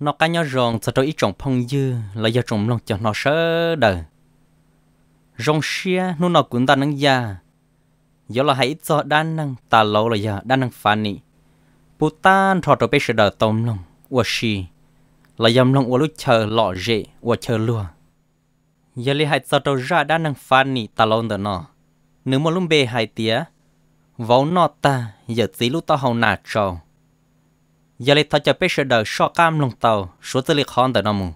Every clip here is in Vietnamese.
nó cá nhau rồng cho tôi ít trồng phong dư là do trồng lòng cho nó sơ đời rồng xia nó nó cũng ta nâng già do là hãy cho đan năng ta lâu là giờ đan năng phản nị bù ta thọ tôi biết sự đời tôm lòng ua xì là dầm lòng ua lúc chờ lọ dễ ua chờ lùa giờ li hãy cho tôi ra đan năng phản nị ta lâu nữa nó nếu mà lúc bề hai tía vốn nó ta giờ tí lúc ta hầu nà trầu giờ lấy thay cho biết sẽ đời so cam lòng tàu số tư liệt hòn tàu nó mùng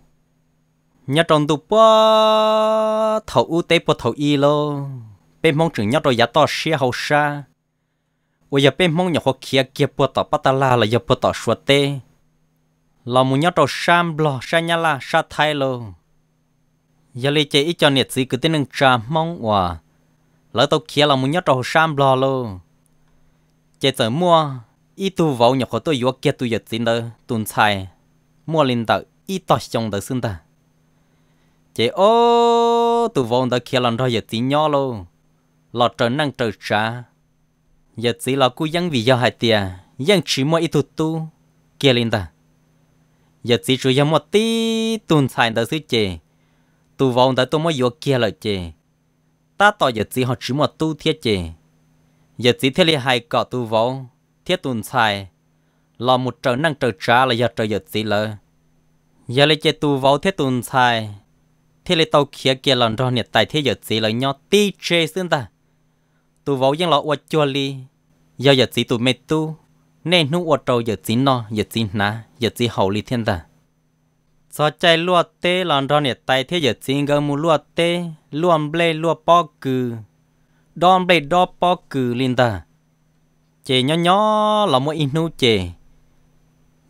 nhà tròn tụ bó thầu u tế bó thầu y lo, bên mong trường nhà rồi giá to xe hậu xa ôi giờ bên mong nhà khó kia kia bó tàu bá ta la là giờ bó tàu số tê là mùng nhà tròn sam lò sa nhà la sa thay lô giờ lấy chế ít cho nhiệt sĩ cứ tên nâng trà mong hòa lỡ tàu kia là mùng nhà tròn sam lò lô chế tờ mua ít tu vào nhập khẩu tôi yoga kia tôi giật tin đó tuần sai mua linh tờ ít tao trong tờ xưng ta chế ô tu vào tờ kia lần rồi giật tin nhỏ luôn lọt trở năng trở trả giật tin là cú dân vì do hại tiền dân chỉ mua ít tu tu kia linh ta giật tin chủ yếu một tí tuần sai tờ xứ chế tu vào tờ tôi mua yoga kia là chế ta tỏ giật tin họ chỉ mua tu thiết chế giật tin thế là hai cọ tu vào thiết tuần sai lò một trở năng trở trả là giờ trời giật gì lỡ giờ lấy chế tu vào thiết tuần sai thế lấy tàu kia kia lần rồi nhiệt tài thế giật gì lỡ nhau ti chế xưng ta tu vào giang lọ uất chua li giờ giật gì tu mê tu nên nu uất trâu giật gì no giật gì ná giật gì hậu li thiên ta so chạy lúa tê lần rồi nhiệt tài thế giật gì gần mu lúa tê luồng blé lúa bò cừ đom blé đo bò cừ linh ta chị nhỏ nhỏ là mua inu chị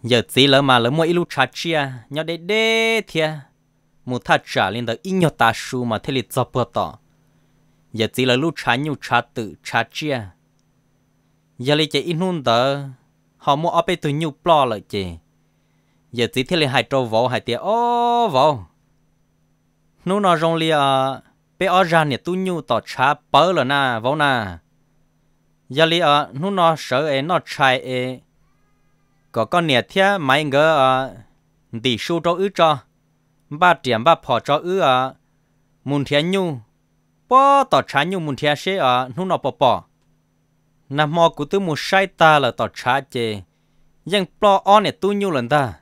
giờ tí lỡ mà lỡ mua ilu trà chia nhỏ đê đê thia mua thà trả lên tới in nhỏ ta su mà thế liệt dọc bờ tỏ giờ tí lỡ lu trà nhu trà tự trà chia giờ lấy chị inu tờ họ mua ở bên tụi nhu plo lại chị giờ tí thế liệt hai trâu vỗ hai tia ô vỗ nô nó rong lia bé ở ra nè tụi nhu tỏ trà bờ là na vỗ na giờ li à nó nó sợ ấy nó chạy ấy có con nè thia mấy ngờ à đi sưu cho ứ cho ba điểm ba phò cho ứ à ờ, muốn thiên nhu bỏ tỏ trả nhu muốn thiên ờ, sẽ à nó nó bỏ bỏ nam mô cụ tư muốn sai ta là tỏ trả chê nhưng bỏ on nè tu nhu lần ta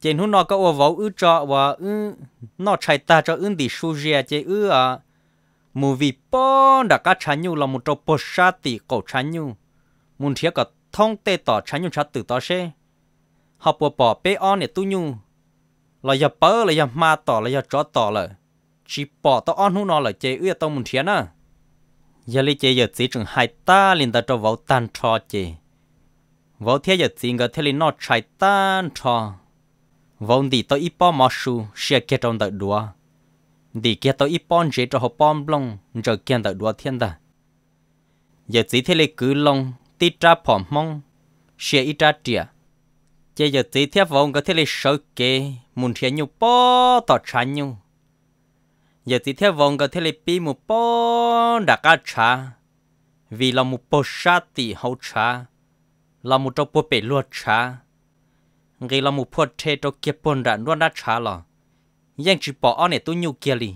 chê nó nó có ô vấu ứ cho và ứ nó chạy ta cho ứ đi sưu ra chê ứ à mu vi po đã cá chăn nhu là một trâu bò sa tỷ cổ chăn nhu muốn thiệt cả thông tê tỏ chăn nhu chát từ tỏ xe họ bò bỏ bê on để tu nhu là giờ bơ là giờ ma tỏ là giờ chó tỏ là chỉ bỏ tao on hú nó là chế ưa tao muốn thiệt nè, giờ lấy chế giờ chỉ trường hai ta liền ta cho vào tan cho chế vào thế giờ chỉ ngờ thế liền nó chạy tan cho vào đi tao ít bỏ mà su sẽ kết trong đợt đua đi kia tôi ít bom chế cho họ bom long giờ kia đợi đua thiên ta giờ chỉ thế lấy cứ long ti ra phỏng mong xe ít ra trịa giờ giờ chỉ thế vòng có thế lấy sợ kế muốn thiên nhu po tỏ chán nhu giờ chỉ thế vòng có thế lấy pi mu po đã cá cha vì là một po sát tỷ hậu cha là một trong po bể luo cha ngay là một phật thế cho kiếp po đã luôn đã cha rồi ยัง chỉ bỏ anh này tu nhu kia li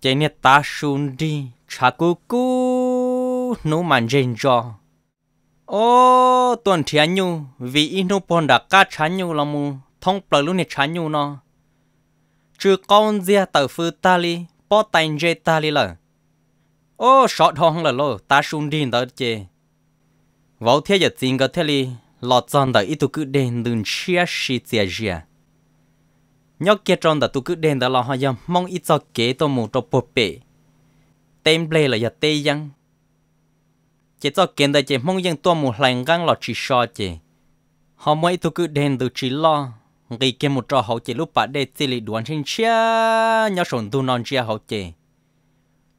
chạy nè ta sùn đi cha cú cú nô màn dên cho ô tuần thì anh nhu vì inu pon đã cá cha nhu là mu thong bờ luôn nè cha nhu nó chứ con dìa tờ phư ta li bỏ tay dê ta li là ô sọt hong là lo ta sùn đi đó chê vào thế giờ tiền cái thế li lọt chân đó ít tụ cứ đen đun chia chia chia chia nhớ kia trong đã tụ cứ đen đã lo hoa yam mong ít cho kế tổ mù cho bộ bể tên ble là giờ tê yang chỉ cho kiến đại chỉ mong yang tổ mù lành gang lo chỉ so chế họ mới tụ cứ đen được chỉ lo gây kia một trò hậu chế lúc bà đệ chỉ lì đoán sinh chia nhớ sồn tu non chia hậu chế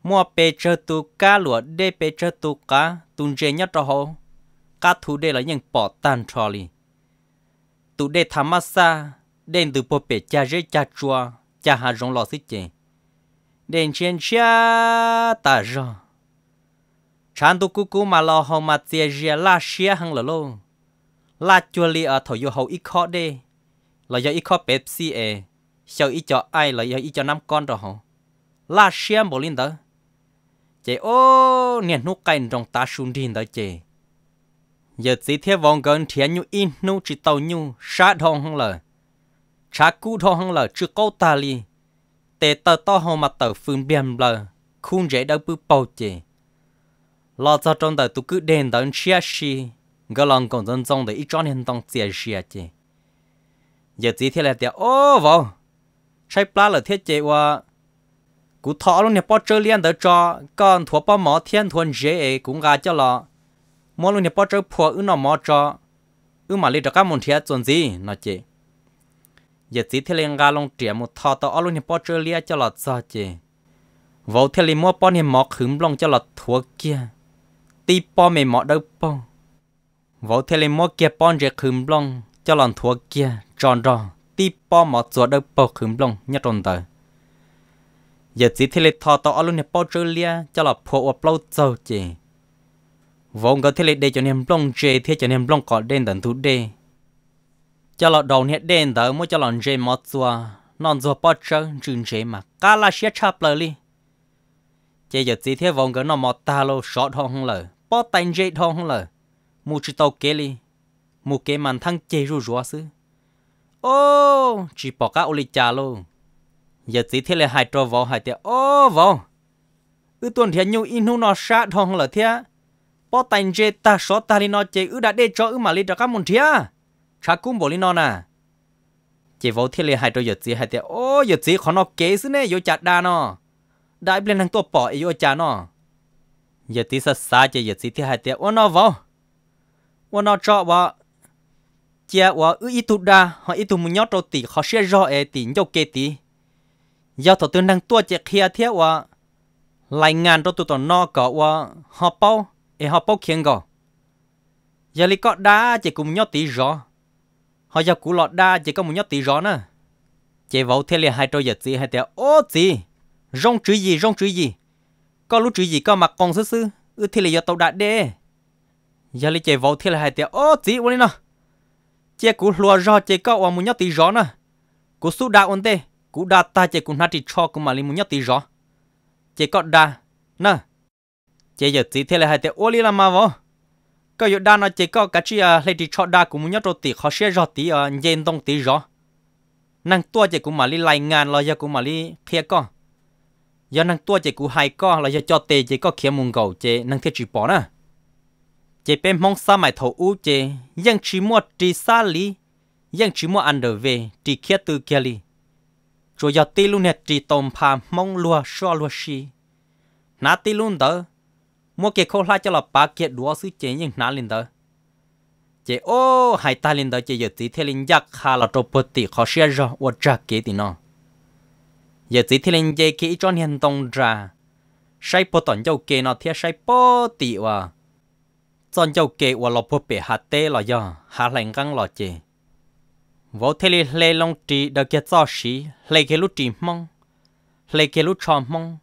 mua bê chơi tu cá lụa đê bê chơi tu cá tuôn chơi nhớ trò hậu cá thú đê là những bỏ tan trò lì tụ đê tham massa đến từ bộ bể cha rể cha chua cha hà rong lo xích chè đến trên cha ta rong chán tu cú cú mà lo hầu mà chia rìa la xia hăng lò lô la chua li ở thổi vô hầu ít khó đê là do ít khó pepsi e sau ít cho ai là do ít cho năm con rồi hông la xia bổ linh đó chị ô nè nụ cây trong ta xuống đi đó chị giờ chỉ theo vòng gần thiên nhu in nụ chỉ tàu nhu sát hông không lời cha cú thô hăng lờ chưa câu ta li tệ tờ to hông mà tờ phun biếm là khung dễ đâu bư bầu chê lo cho trong đời tụ cứ đền tờ chia chi gờ lòng còn dân dòng để ít cho nên tông chia chia chê giờ chỉ thế là tiệt ô vô chạy pla là thiết chế wa cú thọ luôn nè bao chơi liên đỡ cho còn thua bao mỏ thiên thuần dễ cũng gà cho lo. mua luôn nè bao chơi phua ư nó mỏ cho ư mà lấy được các môn thiệt chuẩn gì nó chế giờ chỉ thấy liền ga long trẻ một thọ tao alo nhập lia cho lọt sao chứ vào thấy liền mua bao hiểm mọc hứng long cho lọt thua kia ti bao mày mọ đâu bao, vào thấy liền mua kia bao rẻ hứng long cho lọt thua kia tròn tròn ti bao mọ chuột đâu bao hứng long nhất tròn tờ giờ chỉ thấy liền thọ tao alo nhập lia cho lọt phô ở lâu sao chứ vào có thấy liền đây cho nem long chơi thế cho nem long có đen tận thú đây cho lọ đầu nhẹ đen tớ mới cho lọ dê mót xua non xua bớt chớ chừng dê mà cá là xé chập lời li chỉ giờ chỉ thế vòng cái nó mót ta lô sọt thong không lời bớt tay dê thong không lời mu chỉ tàu kế li mu kế màn thăng chê ru rúa xứ ô chỉ bỏ cá ô li cha lô giờ chỉ thế là hai trò vò hai tiệt ô vò ư tuần thiên nhu in nó sát thong lời thế bớt tay dê ta sọt ta li nó chê ư đã để cho ư mà li cho cá môn thiệt cha cũng bỏ lên non à chỉ vô thiên liền hai đôi giật gì hai tiếng ô giật gì khó nó kế xứ nè vô chặt đa nó đại bên thằng tua bỏ ý vô chả nó giật gì sa sa chỉ giật gì thì hai tiếng ô nó vào ô nó cho vợ, chia vợ, ư ít tu đa họ ít tu muốn nhót đâu tì họ sẽ rõ e tì nhau kế tì giờ thọ tương năng tua chỉ kia thế vợ, lại ngàn đâu tụi tao nó có vợ, họ bao e họ bao khiến gò giờ li có đá chỉ cùng nhau tí rõ họ giờ cú lọt đa chỉ có một nhóc tí rõ nữa chế vào thế liền hai trôi giật gì hai tiếng ô gì rong chữ gì rong chữ gì có lúc chữ gì có mặt con sư sư ư thế liền giờ tàu đạt đê giờ lấy chế vào thế là hai tiếng ô gì quên nó chế cú lùa rõ chế có một nhóc tí rõ nữa cú sú đa ổn tê cú đa ta chế cú nát chỉ cho cú mà lấy một nhóc tí rõ chế có đa nè chế giật gì thế là hai tiếng ô li làm mà vô có yếu đa nó chỉ có cái chi à, lấy đi cho đa cũng muốn nhớ thì khó xe rõ thì à, nhìn tông tí rõ năng tua chỉ cũng mà đi lại ngàn là giờ cũng mà đi phía con giờ năng tua chỉ cũng hay con là giờ cho tê chỉ có kiếm mùng cầu chỉ năng thiết chỉ bỏ nè chỉ bên mong xa mày thầu u chỉ nhưng chỉ mua đi xa lý nhưng chỉ mua ăn được về chỉ kia từ kia lý rồi giờ tê luôn nè chỉ tôm pa mong lúa xóa lúa xì nát tê luôn đó mua kia khâu la cho là ba kia đua sư chế nhưng nã lên đó chế ô hai ta lên đó chế giờ tí thế linh giặc hà là trộp bớt tí khó xe ra ô trả kế tí nó giờ tí thế linh chế kia cho nên tông ra sai bớt tận châu kia nó thế sai bớt tí wa chọn châu kia wa lọ bớt bể hạt tê là do hà lạnh căng là chế vô thế linh lê long trí đợt kia cho xí lê kia lúc trì mong lê kia lúc tròn mong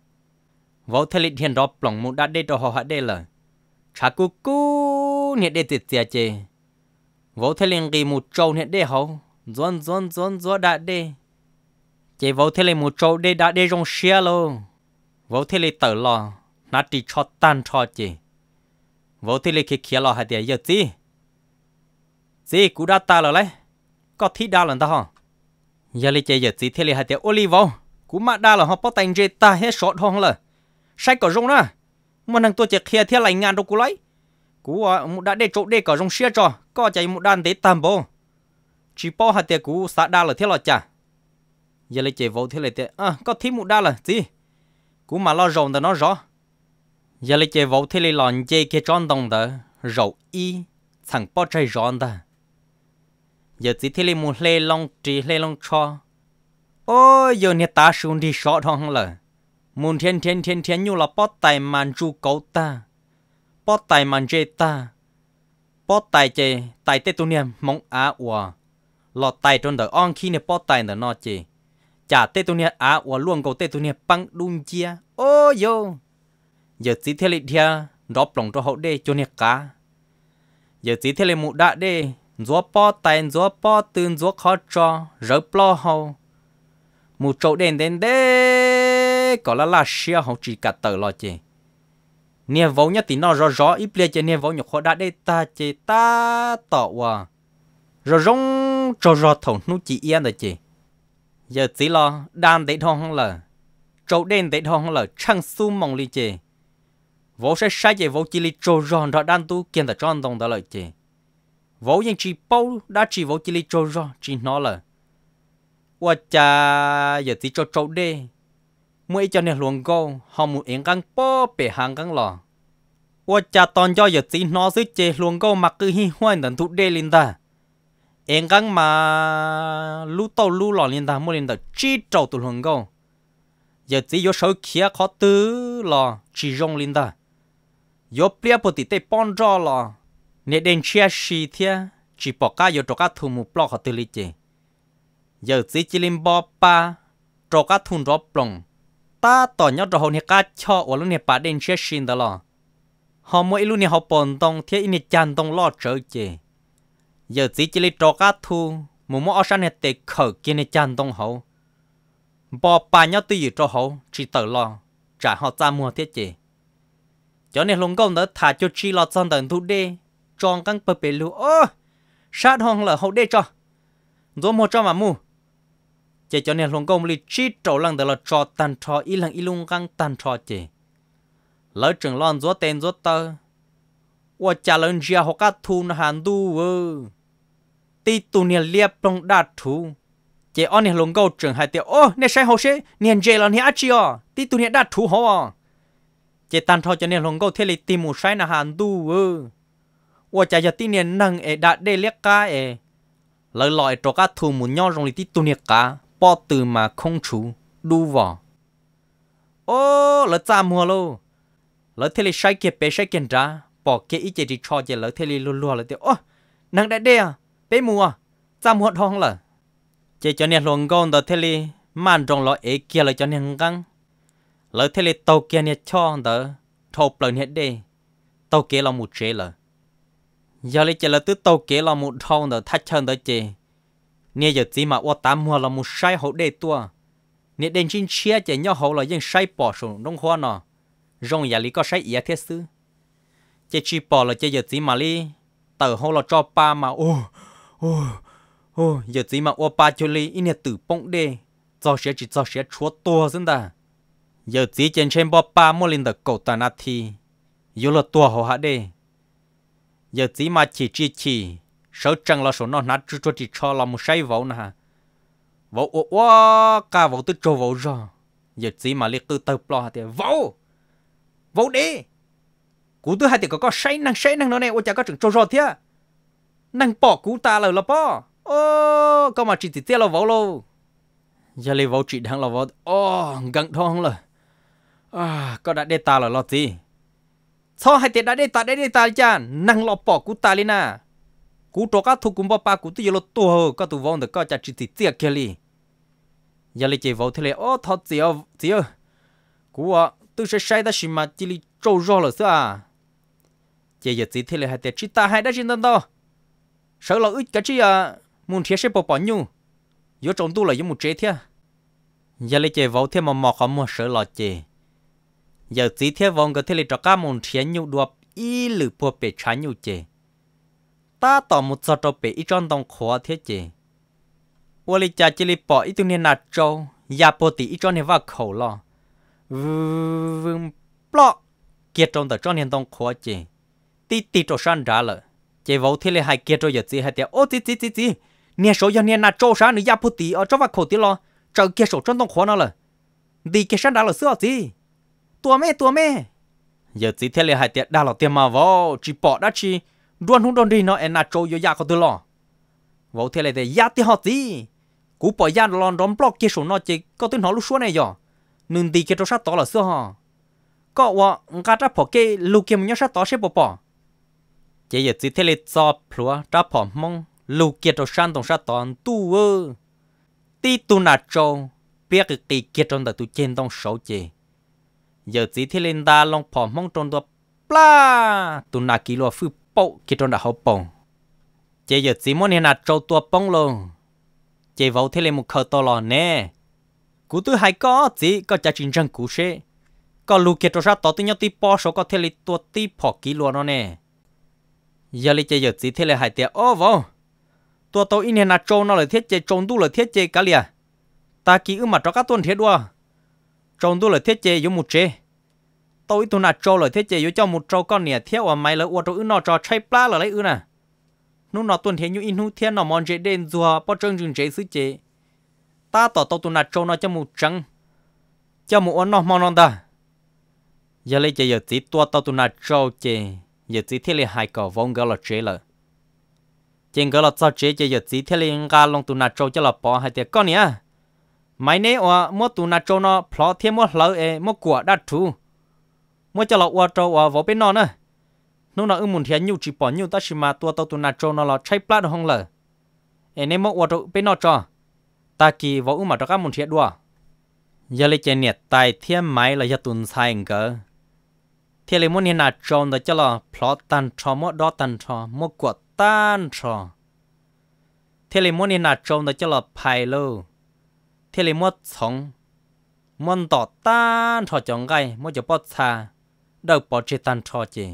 vô thời lịch hiện đó lòng một đã đê đồ họ đê là chả cú cú nhiệt đê tiệt tiệt chê vô thời lịch ghi một trâu nhiệt đê hậu dọn dọn dọn dọn đã đê chê vô thời lịch một trâu đê đã đê trong xe luôn vô thế lì tờ lò nát đi cho tan cho chị vô thế lì khi khía lò hạt địa giờ gì gì cú đã ta rồi đấy có thi đa lần ta hả giờ lì chơi giờ gì thế lì hạt địa ô li vô cú mạ đa là họ bắt tay chơi ta hết sốt không lời sai cỏ rong đó mà thằng tôi chỉ kia thiên lành ngàn đâu cú lấy cú à một đã để chỗ để cỏ rong xia cho có chạy một đàn để tạm bộ, chỉ bỏ hạt tiền cú xã đa là thiết là chả giờ lấy chạy vô thế là tiền à có thêm một đa là gì cú mà lo rồng thì nó rõ giờ lấy chạy vô thế là lòn chơi kia tròn đồng đó rậu y thằng bỏ chạy ròn đó giờ chỉ thế là một lê long trì lê long cho ôi giờ nhà ta xuống đi sọt thong lời muốn thiên thiên thiên thiên như là bó tài màn chu cậu ta bó tài màn chê ta bó tài chê tài tê tu niệm mong á ủa lọt tài trong đời on khi nè bó tài nè nọ chê chả tê tu niệm á ủa luôn cậu tê tu niệm băng đun chia ô yo giờ chỉ thế lịch thia đọc lòng cho hậu đê cho nè cá giờ chỉ thế lịch mụ đã đê rúa bó tài rúa bó tương rúa khó cho rớ lo hậu mụ trậu đèn đèn đê thế có là là xia họ chỉ cả tờ lo chê nè vốn nhất thì nó rõ rõ ít lệ chê nè vốn nhục khó đã đây ta chê ta tỏ à rõ rong rõ rõ thầu nu chỉ yên rồi chê giờ tí lo đan để thong không là trâu đen để thong không là trăng su mong li chê vốn sẽ sai chê vốn chỉ li trâu rõ rõ đan tu kiên ta tròn đồng đó lợi chê vốn nhưng chỉ bao đã chỉ vốn chỉ li trâu rõ chỉ nó là 我家也是做做的。mỗi cho nên luồng câu họ muốn yên căng bó bể hàng căng lò và cha tòn cho giờ tí nó giữ chế luồng câu mặc cứ hi hoan tận thụ đê lên ta yên mà lú tàu lú lò lên ta mỗi lên ta chi trầu tụ luồng giờ tí yo sáu kia khó tứ lò chỉ rong lên ta yo plia bột tí tê pon cho lò nè đen chia xì thia chỉ bỏ cá yo trọ cá thu mù plọ khó tứ lì giờ tí chỉ lên bò pa trọ thun rõ plong ta tỏ nhau rồi hồn hệ cá cho ở lúc này bà đến chết xin đó lo họ mỗi lúc này họ bồn tông thế ini chăn tông lo trở về giờ chỉ chỉ lấy trò cá thu mù mò ở sáng này tệ khở kia này chăn tông hậu bỏ bà nhau tư dự cho chỉ tự lo trả họ ra mua thế chế cho nên lông công đó thả cho chi lo sang tận thu đê tròn căng bờ bể lũ ơ sát là hậu đê cho rồi mua cho mà mua chỉ cho nên lòng công li chi trầu lăng đó là cho tàn trò y lăng y lung căng tàn trò chỉ lỡ trường lon gió tên gió tơ và trả lớn gia họ các thu nó hàn du ơ ti tu nia liệp trong đa thu chỉ on nia lòng câu trường hai tiêu ô nè sai hồ sẽ niên dây lon hia chi o ti tu nia đa thu họ chỉ tàn trò cho nên lòng câu thế li tìm một sai là hàn du ơ và trả giờ ti nia năng ế đạt đê liếc ca ế lỡ lọi trò các thu muốn nhau trong li ti tu nia cả bỏ từ mà không chú đu vỏ. Ô, lỡ ra mua lô. Lỡ thế lì sai kia bế sai kiện ra, bỏ kia ít chế đi cho chế lỡ thế lì lùa lùa lỡ tiêu. Ô, nàng đã đê à, bế mua, ra mua thong lỡ. Chế cho nên luồng gòn tờ thế lì, màn rộng lo ế kia lỡ cho nên găng. Lỡ thế lì tàu kia nè cho tờ, thộp lỡ hết đê. Tàu kia là một chế lỡ. Giờ lì chế lỡ tư tàu kia là một thong tờ thắt chân tờ chế nè giờ chỉ mà ô tám mua là một sai hậu đề tua nè đến chín chia chỉ nhau hậu là dân sai bỏ xuống đông hoa nọ rong nhà lý có sai ý thiết sư chỉ chỉ bỏ là chỉ giờ chỉ mà lý tờ hậu là cho ba mà ô ô ô giờ chỉ mà ô ba cho lý in nè tử bông đề cho sẽ chỉ cho sẽ chúa tua dân ta giờ chỉ trên trên bỏ ba mua lên được cầu ta nát thì yếu là tua hậu hạ đề giờ chỉ mà chỉ chỉ chỉ sợ chẳng là số nó nát chút chút thì cho là một say vào nè vào ô ô cả vào tới chỗ vào rồi giờ chỉ mà liệt cứ tập lo thì vào vào đi cú thứ hai thì có có say năng say năng nó này ô cha có chừng chỗ rồi thế năng bỏ cú ta là là bỏ ô có mà chỉ thì tiếc là vào lâu giờ lấy vào chỉ đang là vào ô gần thong là à có đã để ta là lo gì sao hai tiếng đã để ta để để ta chả năng lo bỏ cú ta lên à cú trò cá thu cũng bao ba cú tự giờ lo tu hồ có tu vong được có chả chỉ thì tiếc kia li ờ, à. giờ li chỉ vào thế này ô thọ gì ô gì cú à tôi sẽ sai ta xí mà chỉ li trâu rõ là sao à chỉ giờ chỉ thế này hay tiếc chỉ ta hay đã chỉ nên đó sợ là ít cái chi à muốn thiết sẽ bỏ bỏ nhu giờ trong tu là giờ một chế thiệt giờ li chỉ vào thế mà mò khó mua sợ là chế, giờ chỉ thế vong cái thế này trò cá muốn thiết nhu đuập ý lử bộ bể chán nhu chế ta tỏ một giờ trâu bể ít tròn đồng khó thế chứ ô lì cha chỉ lì bỏ ít tuần nà trâu ya bỏ tí ít tròn này vào khẩu lo vương bọ kia trong tờ tròn này đồng khó chứ tí tí trâu sáng ra lợ chế vấu thế lì hai kia trâu giờ gì hai tiệt ô tí tí tí tí nè số giờ nè nà trâu sáng nữa ya bỏ tí ở trong vào khẩu tí lo trâu kia số tròn đồng khó nó lợ đi kia sáng ra lợ xưa gì tua mẹ tua mẹ giờ chỉ thế lì hai tiệt đa lọ tiền mà vô chỉ bỏ đã chi đuôn hùng đôn đi nó em nà châu yo ya có tư lo vô thế này thì ya thì họ tí cú bỏ ya lon đom bọc kia số nó chỉ có tư nó lúc xuống này rồi nương đi kia trâu sát tỏ là xưa họ có wa ngã ra bỏ kê lu kia mình sát tỏ xếp bỏ bỏ chỉ giờ chỉ thế này cho plua ra bỏ mong lu kia trâu sát tỏ sát tỏ tu ơ tí tu nà châu, biết cái kỳ kia trong đời tu trên tông sáu chỉ giờ chỉ thế này ta long bỏ mong trong đó bla, tu nà kỳ lo phư bộ kí trong đã hậu bông chế giờ chỉ muốn nên là trâu tua bông luôn chế vào thế lên một khờ to lò nè cú tư hai có chỉ có cha chính trang cú xe có lù kia cho ra tỏ tư nhau tí po số có thế lên tua tí phò kí luôn nó nè giờ lấy chế giờ chỉ thế lên hai tiệt ô vô tua tàu in nên là trâu nó là thiết chế trâu tu là thiết chế cả liền ta kí ư mà cho các tuần thiết đua trâu tu là thiết chế giống một chế tôi tụi nà trâu lời thế chế yếu cho một trâu con nè thiếu ở mày lời uo trâu nó cho chạy pla là lấy ư nè nó nó tuần thế như in hút thiên nó mòn chế đen rùa bao trơn rừng chế xứ chế ta tỏ tàu tụi nà trâu nó cho một trăng cho một nó mòn non ta giờ lấy chế giờ tí tua tàu tụi nà trâu chế giờ tí thế lấy hai cỏ vong gỡ là chế là trên gỡ là sao chế chế giờ tí thế lấy ga long tụi nà trâu cho là bỏ hai tiệt con nè mày nè ở mua tụi nà trâu nó plot thêm mua lỡ e mua quả đắt thu mua cho lọ water trâu qua bên nó nữa nó nó ưng muốn thiên nhiều chỉ bỏ nhiều ta chỉ mà tua tàu tu nà trâu nó là chạy plat không lờ em nên mua qua bên nó cho ta kỳ vỏ ưng mà cho các muốn thiện đùa giờ lấy chân nhiệt tài thiên máy là giờ tuần sai ngờ thiên lấy muốn nhìn nà trâu đó cho là plot tan trò mua đo tan trò mua quạt tan trò thiên lấy muốn nhìn nà trâu đó cho là phải lâu thiên lấy mua sống muốn tỏ tan trò chồng gai muốn cho bớt xa đâu bỏ chế tan cho chị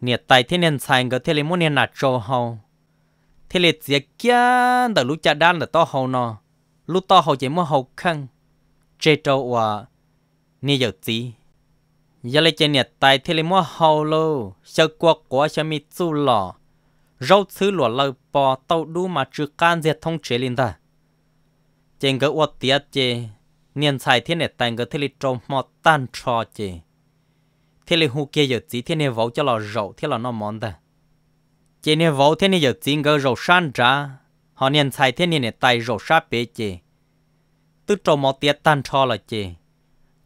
nhiệt tài thiên nhiên sành cái thiên lý muốn nhiên là cho hậu thiên lý dễ kia đợi lúc cha đan là to hậu nọ, lúc to hậu chỉ muốn hậu khăn chế trâu à nhiệt giờ gì giờ lấy chế nhiệt tài thiên lý muốn hậu lô sợ quá quá sợ mi chu lọ, rau thứ lúa lợp bò tàu đu mà trừ can diệt thông chế linh ta trên cái uất tiết chế niên xài thiên nhiệt tài cái thiên lý trâu mọt tan trò chế thế là hú kia giờ chỉ thế này vỗ cho lò rầu thế là nó mòn ta chỉ này vỗ thế này giờ chỉ ngờ rầu san ra họ nên xài thế này này tay rầu sa bể chê tức trâu mò tiệt tan cho là chê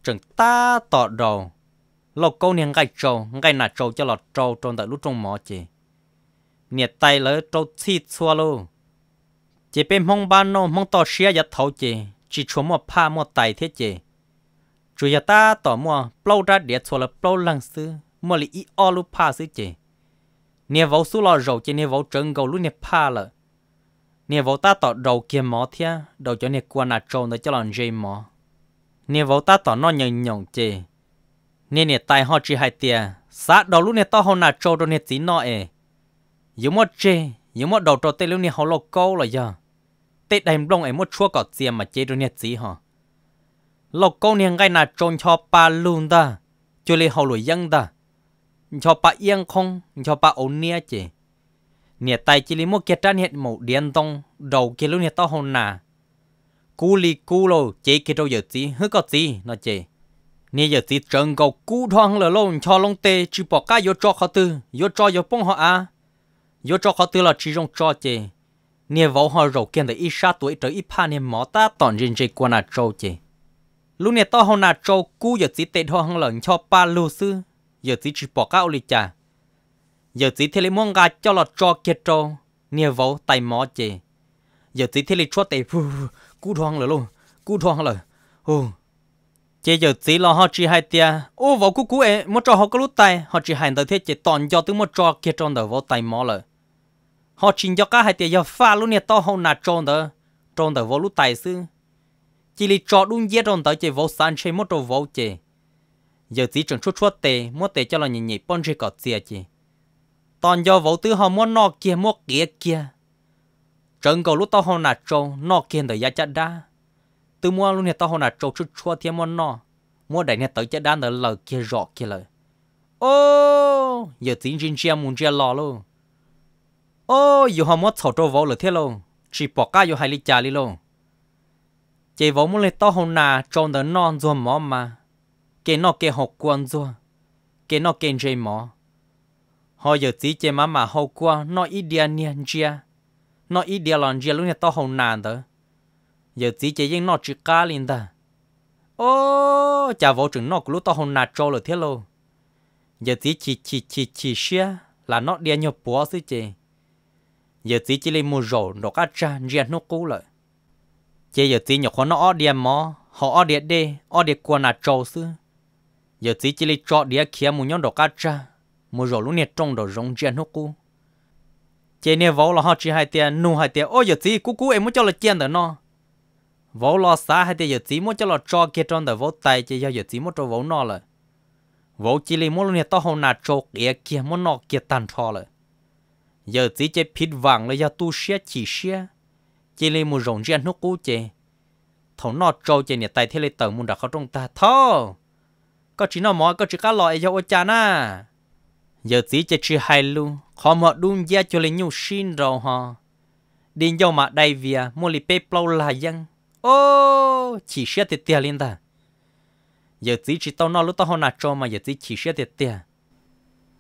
chẳng ta tọt đầu lộc câu này gạch trâu gạch nà trâu cho lọt trâu trong tại lúc trong mỏ chê nhiệt tay lỡ trâu chi xua luôn chỉ bên mong ban nô mong to xia giật thấu chê chỉ chúa mò pha mò tay thế chê chủ yếu ta tỏ mua bao ra để cho là bao lăng sư mua lì ít ô lu pa sư chị nè vỗ số lò rầu chị nè vỗ trứng gầu lu nè pa lợ nè vỗ ta tỏ đầu kia mỏ thia đầu cho nè qua nà trâu nó cho lòng dây mỏ nè vỗ ta tỏ nó nhồng nhồng chị nè nè tai họ chỉ hai tia xã đầu lu nè to họ nà trâu đâu nè tí nọ ê yếu mất chị yếu mất đầu trâu tê lu nè họ lô câu là giờ tê đầy mông ấy mất chua cọt xiêm mà chị đâu nè tí họ lộc câu niên cái là trôn cho ba luôn ta cho lấy hậu lụi dân ta cho ba yên không cho ba ổn nia chị nhiệt tay chỉ lấy một kia trang nhiệt một điện tông đầu kia lúc nhiệt to hồn nà cú li cú lô chế kia đâu giờ gì hứa có gì nó chế nè giờ gì trần cầu cú thoáng lờ lông cho lông tê chỉ bỏ cá vô cho khó tư vô cho vô bông họ à vô cho khó tư là chỉ trong cho chế nè vỗ họ rầu kia để ít sát tuổi trở ít pa nè mỏ ta toàn riêng chế quan là trâu chế lúc này tôi hôm nào trâu cú giờ chỉ tệ thôi hăng lần cho ba lưu sư giờ chỉ chỉ bỏ cao lì chả giờ chỉ thế lấy mong gà cho lọt cho kia trâu nia vấu tay mó chè giờ chỉ thế lấy cho tệ cú thoang lời cú thoang lời hù chế giờ chỉ lo họ chỉ hai tia ô vấu cú cú ấy mất cho họ có lút tay họ chỉ hành tới thế chế toàn do thứ mất cho kia trâu đầu vấu tay mó lời họ chỉ cho cả hai tia giờ pha lúc này tôi hôm nào trâu đó trâu đầu vấu lút tay xưa chỉ li cho đúng dễ rồi tới chỉ vô san chơi một đồ vô chơi giờ chỉ trường chút chút tệ mua tệ cho là nhìn nhị bọn chơi cọt xìa chị toàn do vô tư họ muốn nọ kia muốn kia kia trận cầu lúc tao họ nạt trâu nọ kia tới giá chặt đa từ mua luôn này tao họ nạt trâu chút chút thì muốn nọ mua đại này tới chặt đa tới lời kia rõ kia lời ô giờ tí riêng chia muốn chia lò luôn ô giờ họ muốn thầu trâu vô là thế luôn chỉ bỏ cả giờ hai ly trà đi luôn chỉ vốn muốn lấy to hồn nà trong đó non ruột mỏ mà cái nó cái học quan ruột cái nó cái dây mỏ họ giờ tí chỉ mà mà học qua nó ít đi anh nhàn chia nó ít đi lòng chia lúc này to hồn nà đó giờ tí chỉ riêng nó chỉ cá liền ta ô chả vô chừng nó lúc to hồn nà trâu là thế lô giờ tí chỉ chỉ chỉ chỉ xia là nó đi nhập búa chứ chị giờ tí chỉ lấy mua rổ nó cá cha riêng nó cú lại chế giờ tí nhọc khó nó điện mò họ ở điện đi ở điện qua là trâu sư giờ tí chỉ lấy cho địa kia một nhóm đồ cá cha một rổ lúc nhiệt trong đồ rong chén hốc cu chế nè vỗ là họ chỉ hai tiền nu hai tiền ô giờ tí cú cú em muốn cho là chén đó nó vỗ lo xá hai tiền giờ tí muốn cho là cho kia trong đó vỗ tay chế giờ tí muốn cho vỗ nó là vỗ chỉ lấy một lúc nhiệt to hôm nào trâu kia kia muốn nó kia tàn thọ là giờ tí chế pít vàng là giờ tu xia chỉ xia chỉ lấy một rồng riêng nút cú chè thầu nọ trâu chè nhà tay thế lấy tờ muốn đặt khó trong ta thô có chỉ nó mỏi có chỉ cá lòi cho ô cha na giờ tí chè chỉ hay luôn khó mở đun gia cho lấy nhiều xin rồi ha đi dâu mà đây via mua lì bê plau là dân ô chỉ xét tiệt tiền lên ta giờ tí chỉ tao nó lúc tao hôn nạt cho mà giờ tí chỉ xét tiệt tiệt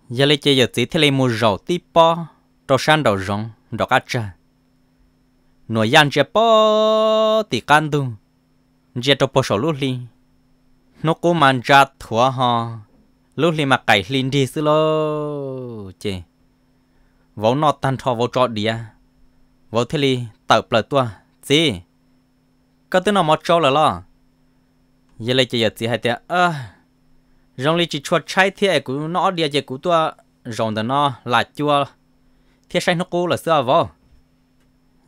giờ lấy chơi giờ tí thế lấy một rầu tí po trâu san đầu rồng đồ cá cha หน่วยยันเจ็บปอติกันตุเจ็บตัวปอสลุลีนกูมันจัดหัวฮอลุลีมาไก่ลินดีซึโลเจวอนอตันทอวอจอดเดียวอเทลีเติบเปลือตัวจีก็ตัวนอมอจอละล่ะยังเลยจะอยากจีให้เตะเออรองลีจีชวดใช้เทียกูนอเดียเจกูตัวรองแต่นอหลาดจัวเทียใช้นกูละเสื้อวอ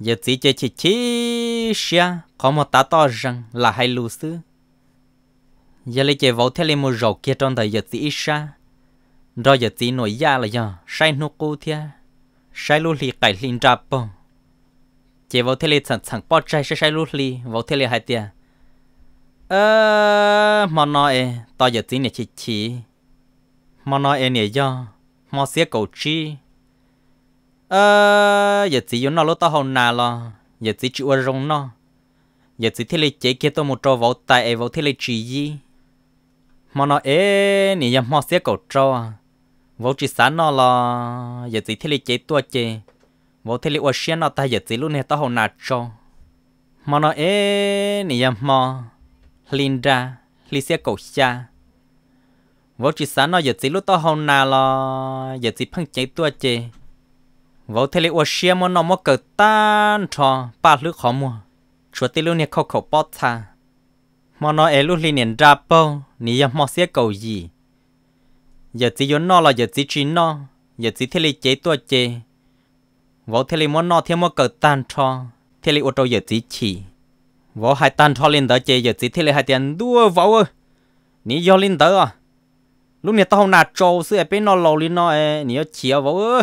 giờ chỉ chơi chỉ chỉ xia có một tá to rằng là hai lù sư giờ lấy chơi vào theo lên một rổ kia trong thời giờ chỉ ít xa rồi giờ chỉ nổi da là giờ sai nô cô thia sai lù lì cải linh ra bông chơi vào theo lên sẵn sàng bỏ trai sai sai lù lì vào theo lên hai tia ờ mà nói to giờ chỉ này chỉ chỉ mà nói này giờ mà xía cầu chi ờ giờ chỉ yếu nó lúc tao hồn nà lo giờ chỉ chịu rong nó giờ chỉ thế lấy chế kia tôi một trò vào tại vào thế lấy chỉ gì mà nó ế nị giờ mò xe cầu trò vào chỉ sáng nó lo giờ chỉ thế lấy chế tua chế vào thế lấy ô xe nó ta giờ chỉ luôn này tao hồn nà trò mà nó ế nị giờ mò Linda lý xe cầu xa vào chỉ sáng nó giờ chỉ lúc tao hồn nà lo giờ chỉ phăng chế tua chế vô thế liệu xia món nó mò cờ tan cho ba lứa khó mua chuột tê lưu nè khâu khẩu bót xa mò nó ế lưu li nền ra bao nì yam mò xia cầu gì giờ chỉ yến nó là giờ chỉ chín nó giờ chỉ thế lực chế tua chế vô thế lực món nó thêm mò cờ tan cho thế lực ô tô giờ chỉ chỉ vô hai tan cho lên đó chế giờ chỉ thế lực hai tiền đua vô ơ nì yo lên à lúc này tao nạt trâu sữa bên nó lâu lên nó ế nì yo chia vô ơ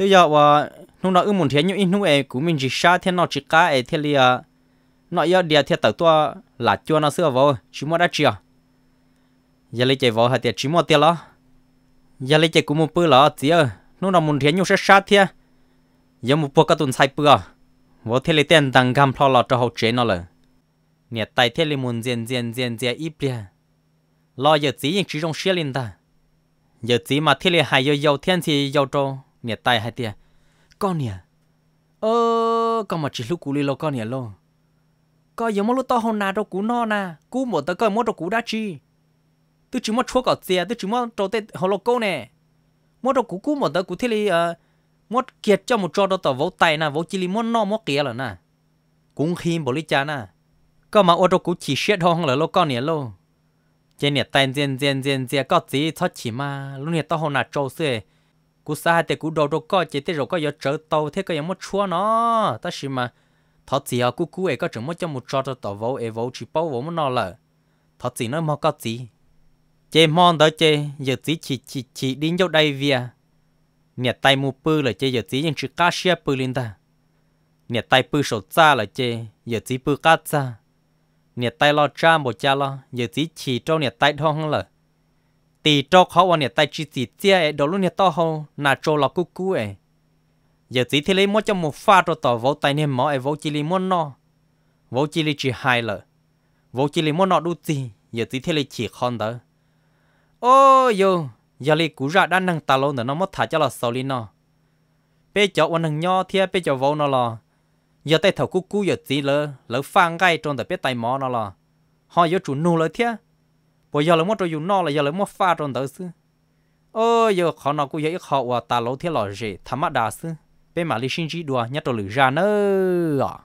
tôi giờ và ờ, lúc nào ư thiên thấy những lúc ấy cũng mình chỉ xa thiên nó chỉ cá ấy thiên liền ờ, nó giờ địa thiên tự tua là cho nó xưa vô chỉ mua đã chưa giờ lấy chạy vô hạt tiền chỉ mua tiền lo giờ lấy chạy cũng một bữa lo chỉ lúc nào muốn thiên những sẽ xa thiên giờ một bữa cái tuần sai bự à. vô thiên lấy tiền đằng gam lo lo cho hậu chế nó rồi nè tay thiên lấy muốn diện diện diện diện ít bia à. lo giờ chỉ những chỉ trong xe lên ta giờ chỉ mà thiên lấy hai giờ giàu thiên thì giàu trâu nè tay hai tia con nè ơ con mà chỉ lúc cú li lo con nè lo coi giống lúc to hôm nào đâu cú no nà, cú một tới coi một đâu cú đã chi tôi chỉ một chúa cọt xe tôi chỉ một trâu tết hồ lô câu nè một đâu cú cú một tới cú thế li ờ, một kiệt cho một trò đâu tỏ vỗ tay nà, vỗ chỉ li một no một kia là nà, cũng khiêm bỏ lý cha nà, có mà ô đâu cú chỉ xét hông là lô con nè lô trên nè tay zen zen zen zen có gì thoát chỉ mà lúc nè to hôm nào trâu xe cú xa thì cú đồ đồ co chỉ thế rồi có giờ trở tàu thế có giờ mất chua nó ta xí mà thật gì à cú cú ấy có chẳng mất cho một trò cho tàu vỗ ấy vỗ chỉ bao vỗ mất nó là thật gì nó mà có gì chê mon đó chê giờ tí chỉ chỉ chỉ đi nhau đây vía nhà tay mu pư là chê giờ tí nhưng chỉ cá xia pư lên ta nhà tay pư sổ cha là chê giờ tí pư cá cha nhà tay lo cha một cha lo giờ tí chỉ trâu nhà tay thong là thì cho khó giờ chỉ thế lấy mỗi cho một pha rồi tỏ vô tay niệm mỏ ấy vô chỉ lấy muốn no vô chỉ lấy chỉ hai lợ vô chỉ lấy muốn no đủ gì giờ chỉ thế lấy chỉ con đó ô yo giờ lấy cú ra đang nâng ta lô nữa nó mất thả cho là sau lên nó bây giờ quan nâng nhò thì bây giờ vô nó là giờ tay thầu cú cú giờ tí lỡ lỡ phang gai trong đó biết tay mỏ nó là họ giờ chủ nô lỡ thiệt bây giờ là mất rồi dùng nó là giờ là mất pha trong tới xứ ô giờ họ nó cũng vậy họ ta lỗ thiết lò gì thắm mắt đà xứ bên mà lý sinh chỉ đùa nhất trò lử ra nữa